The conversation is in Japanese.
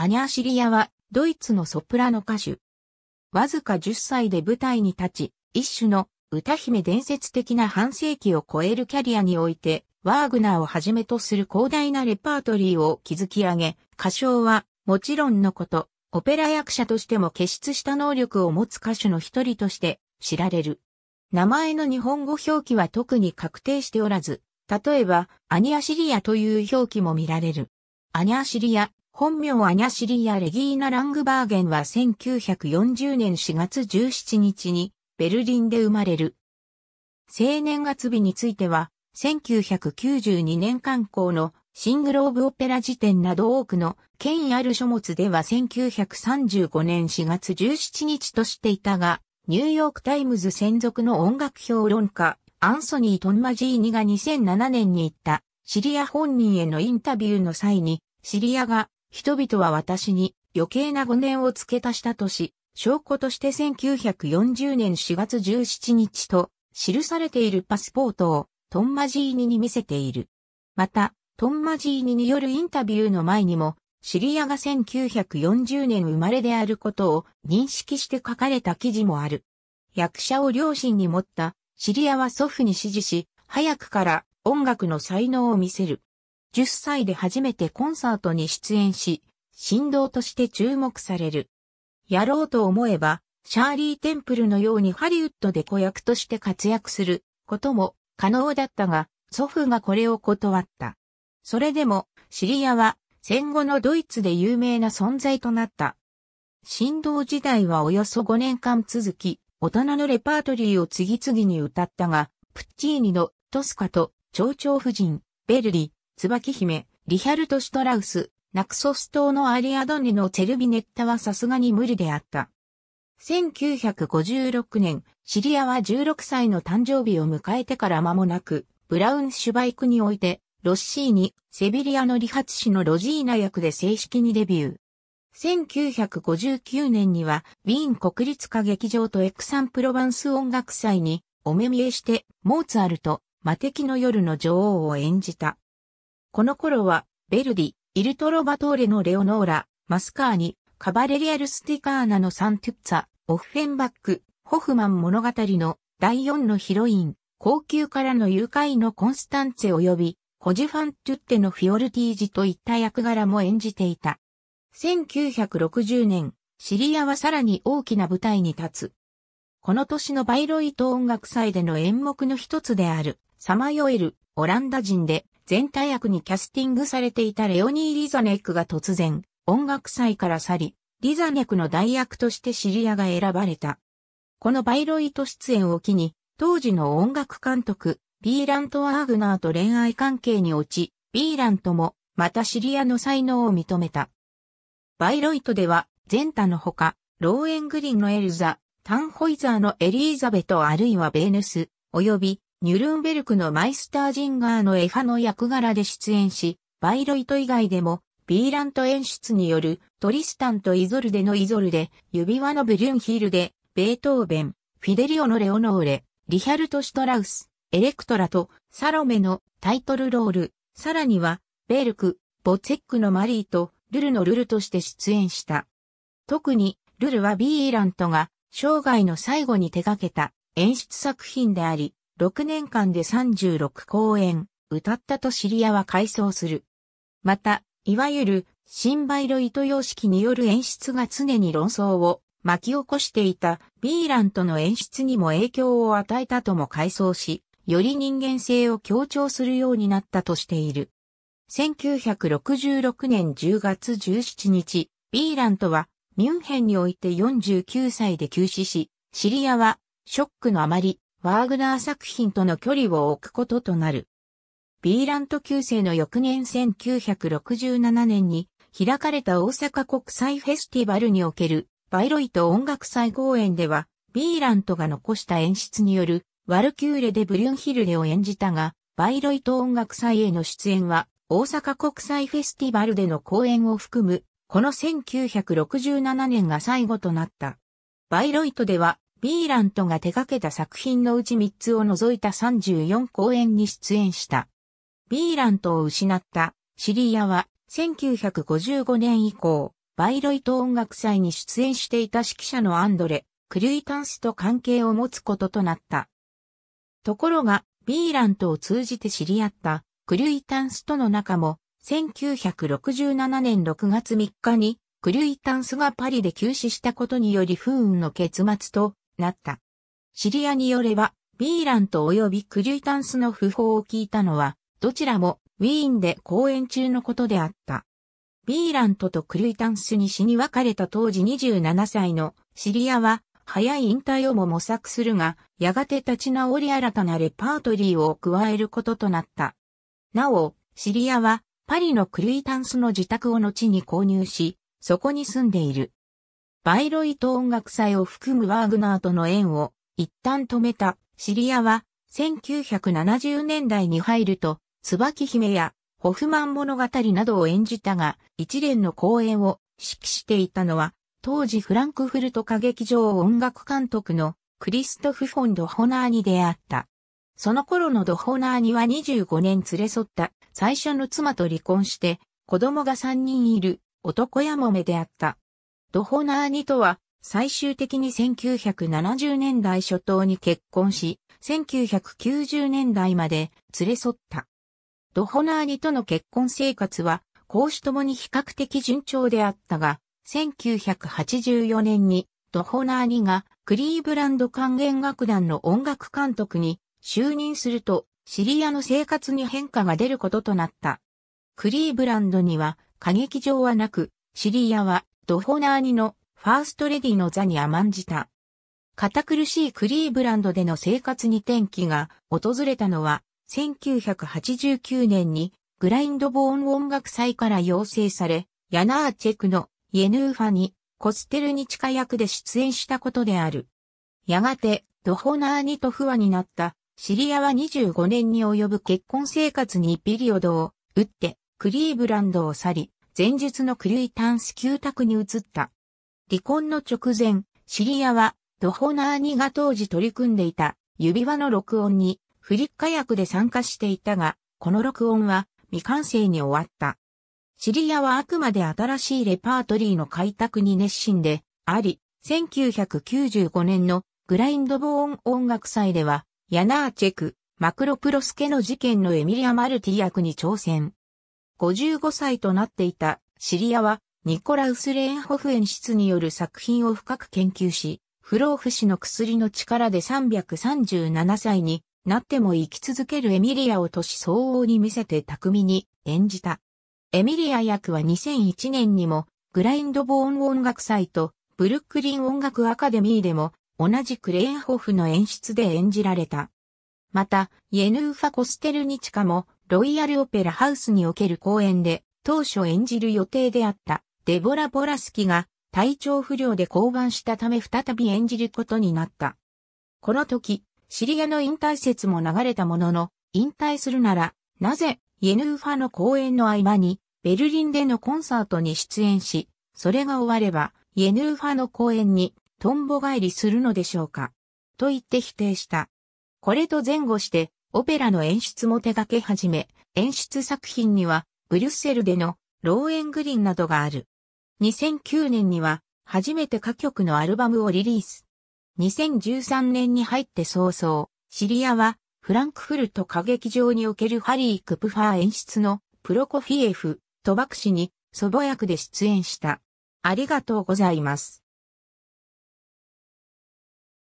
アニャ・シリアは、ドイツのソプラノ歌手。わずか10歳で舞台に立ち、一種の歌姫伝説的な半世紀を超えるキャリアにおいて、ワーグナーをはじめとする広大なレパートリーを築き上げ、歌唱は、もちろんのこと、オペラ役者としても傑出した能力を持つ歌手の一人として知られる。名前の日本語表記は特に確定しておらず、例えば、アニアシリアという表記も見られる。アニアシリア本名アニャシリア・レギーナ・ラングバーゲンは1940年4月17日にベルリンで生まれる。青年月日については、1992年刊行のシングローブオペラ辞典など多くの権威ある書物では1935年4月17日としていたが、ニューヨークタイムズ専属の音楽評論家、アンソニー・トンマジーニが2007年に行った、シリア本人へのインタビューの際に、シリアが人々は私に余計な5年を付け足したとし、証拠として1940年4月17日と記されているパスポートをトンマジーニに見せている。また、トンマジーニによるインタビューの前にも、シリアが1940年生まれであることを認識して書かれた記事もある。役者を両親に持ったシリアは祖父に指示し、早くから音楽の才能を見せる。10歳で初めてコンサートに出演し、振動として注目される。やろうと思えば、シャーリー・テンプルのようにハリウッドで子役として活躍することも可能だったが、祖父がこれを断った。それでも、シリアは戦後のドイツで有名な存在となった。振動時代はおよそ5年間続き、大人のレパートリーを次々に歌ったが、プッチーニのトスカと蝶々夫人、ベルリ、椿姫、リヒャルト・シュトラウス、ナクソス島のアリアドネのチェルビネッタはさすがに無理であった。1956年、シリアは16歳の誕生日を迎えてから間もなく、ブラウンシュバイクにおいて、ロッシーに、セビリアの理髪師のロジーナ役で正式にデビュー。1959年には、ウィーン国立歌劇場とエクサンプロバンス音楽祭に、お目見えして、モーツァルト、魔敵の夜の女王を演じた。この頃は、ベルディ、イルトロバトーレのレオノーラ、マスカーニ、カバレリアルスティカーナのサントゥッツァ、オフフェンバック、ホフマン物語の第4のヒロイン、高級からの誘拐のコンスタンツェ及び、コジファントゥッテのフィオルティージといった役柄も演じていた。1960年、シリアはさらに大きな舞台に立つ。この年のバイロイト音楽祭での演目の一つである、サマヨエル、オランダ人で、全体役にキャスティングされていたレオニー・リザネックが突然、音楽祭から去り、リザネックの代役としてシリアが選ばれた。このバイロイト出演を機に、当時の音楽監督、ビーラント・ワーグナーと恋愛関係に落ち、ビーラントも、またシリアの才能を認めた。バイロイトでは、ゼンタのほか、ローエングリンのエルザ、タンホイザーのエリーザベトあるいはベーヌス、及びニュルンベルクのマイスタージンガーのエハの役柄で出演し、バイロイト以外でも、ビーラント演出によるトリスタンとイゾルデのイゾルデ、指輪のブリュンヒールで、ベートーベン、フィデリオのレオノーレ、リヒャルト・シュトラウス、エレクトラとサロメのタイトルロール、さらには、ベルク、ボツェックのマリーと、ルルのルルとして出演した。特に、ルルはビーラントが、生涯の最後に手掛けた演出作品であり、6年間で36公演、歌ったとシリアは改装する。また、いわゆる、新梅イ糸様式による演出が常に論争を巻き起こしていたビーラントの演出にも影響を与えたとも回想し、より人間性を強調するようになったとしている。1966年10月17日、ビーラントはミュンヘンにおいて49歳で急死し、シリアはショックのあまりワーグナー作品との距離を置くこととなる。ビーラント旧世の翌年1967年に開かれた大阪国際フェスティバルにおけるバイロイト音楽祭公演では、ビーラントが残した演出によるワルキューレでブリュンヒルデを演じたが、バイロイト音楽祭への出演は大阪国際フェスティバルでの公演を含む、この1967年が最後となった。バイロイトではビーラントが手掛けた作品のうち3つを除いた34公演に出演した。ビーラントを失ったシリアは1955年以降、バイロイト音楽祭に出演していた指揮者のアンドレ・クリュイタンスと関係を持つこととなった。ところが、ビーラントを通じて知り合ったクリュイタンスとの仲も、1967年6月3日にクリュイタンスがパリで急死したことにより不運の結末となった。シリアによれば、ビーラント及びクリュイタンスの訃報を聞いたのは、どちらもウィーンで公演中のことであった。ビーラントとクリュイタンスに死に別れた当時27歳のシリアは、早い引退をも模索するが、やがて立ち直り新たなレパートリーを加えることとなった。なお、シリアは、パリのクリュイタンスの自宅を後に購入し、そこに住んでいる。バイロイト音楽祭を含むワーグナーとの縁を一旦止めたシリアは1970年代に入ると椿姫やホフマン物語などを演じたが一連の公演を指揮していたのは当時フランクフルト歌劇場音楽監督のクリストフ・フォン・ド・ホナーに出会った。その頃のド・ホナーには25年連れ添った最初の妻と離婚して子供が3人いる男やもめであった。ドホナーニとは、最終的に1970年代初頭に結婚し、1990年代まで連れ添った。ドホナーニとの結婚生活は、公私ともに比較的順調であったが、1984年にドホナーニがクリーブランド管弦楽団の音楽監督に就任すると、シリアの生活に変化が出ることとなった。クリーブランドには歌劇場はなく、シリアはドホナーニのファーストレディの座に甘んじた。堅苦しいクリーブランドでの生活に転機が訪れたのは、1989年にグラインドボーン音楽祭から要請され、ヤナーチェクのイエヌーファにコステルニチカ役で出演したことである。やがて、ドホナーニと不和になったシリアは25年に及ぶ結婚生活にピリオドを打ってクリーブランドを去り、前述のクリュイタンス旧宅に移った。離婚の直前、シリアはドホナーニが当時取り組んでいた指輪の録音にフリッカ役で参加していたが、この録音は未完成に終わった。シリアはあくまで新しいレパートリーの開拓に熱心であり、1995年のグラインドボーン音楽祭では、ヤナーチェク、マクロプロスケの事件のエミリア・マルティ役に挑戦。55歳となっていたシリアはニコラウス・レーンホフ演出による作品を深く研究し、不老不死の薬の力で337歳になっても生き続けるエミリアを年相応に見せて巧みに演じた。エミリア役は2001年にもグラインドボーン音楽祭とブルックリン音楽アカデミーでも同じクレーンホフの演出で演じられた。また、イェヌーファ・コステルニチカもロイヤルオペラハウスにおける公演で、当初演じる予定であったデボラ・ボラスキが体調不良で降板したため再び演じることになった。この時、シリアの引退説も流れたものの、引退するなら、なぜ、イェヌーファの公演の合間に、ベルリンでのコンサートに出演し、それが終われば、イェヌーファの公演に、トンボ返りするのでしょうか。と言って否定した。これと前後して、オペラの演出も手掛け始め、演出作品には、ブリュッセルでの、ローエングリンなどがある。2009年には、初めて歌曲のアルバムをリリース。2013年に入って早々、シリアは、フランクフルト歌劇場におけるハリー・クプファー演出の、プロコフィエフ、バクシに、祖母役で出演した。ありがとうございます。